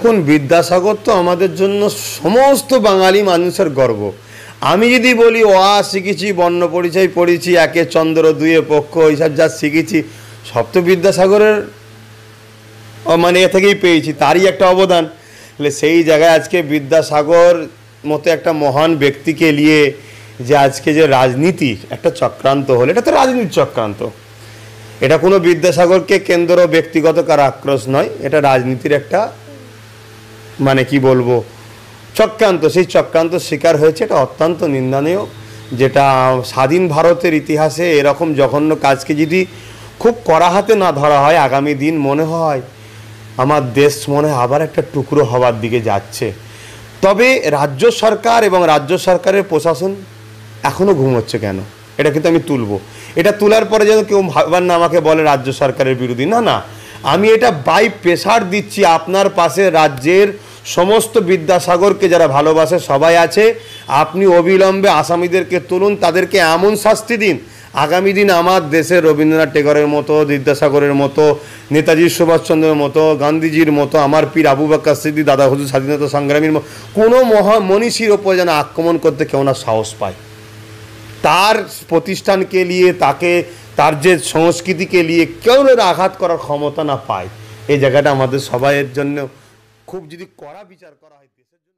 এখন বিদ্যাসাগর তো আমাদের জন্য সমস্ত বাঙালি মানুষের গর্ব আমি যদি বলি অ আ শিখেছি বর্ণ পরিচয় পড়েছি একে চন্দ্র দুয়ে পক্ষ এইসব যা শিখেছি সব তো বিদ্যাসাগরের মানে এ থেকেই পেয়েছি তারই একটা অবদান তাহলে সেই জায়গায় আজকে বিদ্যাসাগর মতো একটা মহান ব্যক্তিকে নিয়ে যে আজকে যে রাজনীতি একটা চক্রান্ত হলো এটা তো রাজনীতির চক্রান্ত এটা কোনো বিদ্যাসাগরকে কেন্দ্র ব্যক্তিগত কার আক্রোশ নয় এটা রাজনীতির একটা মানে কি বলবো চক্রান্ত সেই চক্রান্ত শিকার হয়েছে এটা অত্যন্ত নিন্দনীয় যেটা স্বাধীন ভারতের ইতিহাসে এরকম জঘন্য কাজকে যদি খুব কড়া হাতে না ধরা হয় আগামী দিন মনে হয় আমার দেশ মনে হয় আবার একটা টুকরো হওয়ার দিকে যাচ্ছে তবে রাজ্য সরকার এবং রাজ্য সরকারের প্রশাসন এখনও ঘুমোচ্ছে কেন এটা কিন্তু আমি তুলব এটা তোলার পরে যেন কেউ ভাবার না আমাকে বলে রাজ্য সরকারের বিরোধী না না আমি এটা বাই প্রেশার দিচ্ছি আপনার পাশে রাজ্যের সমস্ত বিদ্যাসাগরকে যারা ভালোবাসে সবাই আছে আপনি অবিলম্বে আসামিদেরকে তুলুন তাদেরকে এমন শাস্তি দিন আগামী দিন আমার দেশে রবীন্দ্রনাথ টেগরের মতো বিদ্যাসাগরের মতো নেতাজি সুভাষচন্দ্রের মতো গান্ধীজির মতো আমার পীর আবু বাক্কা সিদ্দি দাদা হুজুর স্বাধীনতা সংগ্রামীর মতো কোনো মহা মনীষীর ওপর যেন আক্রমণ করতে কেউ না সাহস পায় তার প্রতিষ্ঠানকে নিয়ে তাকে তার যে সংস্কৃতিকে নিয়ে কেউ আঘাত করার ক্ষমতা না পায় এই জায়গাটা আমাদের সবাইয়ের জন্য খুব যদি কড়া বিচার করা হয় দেশের জন্য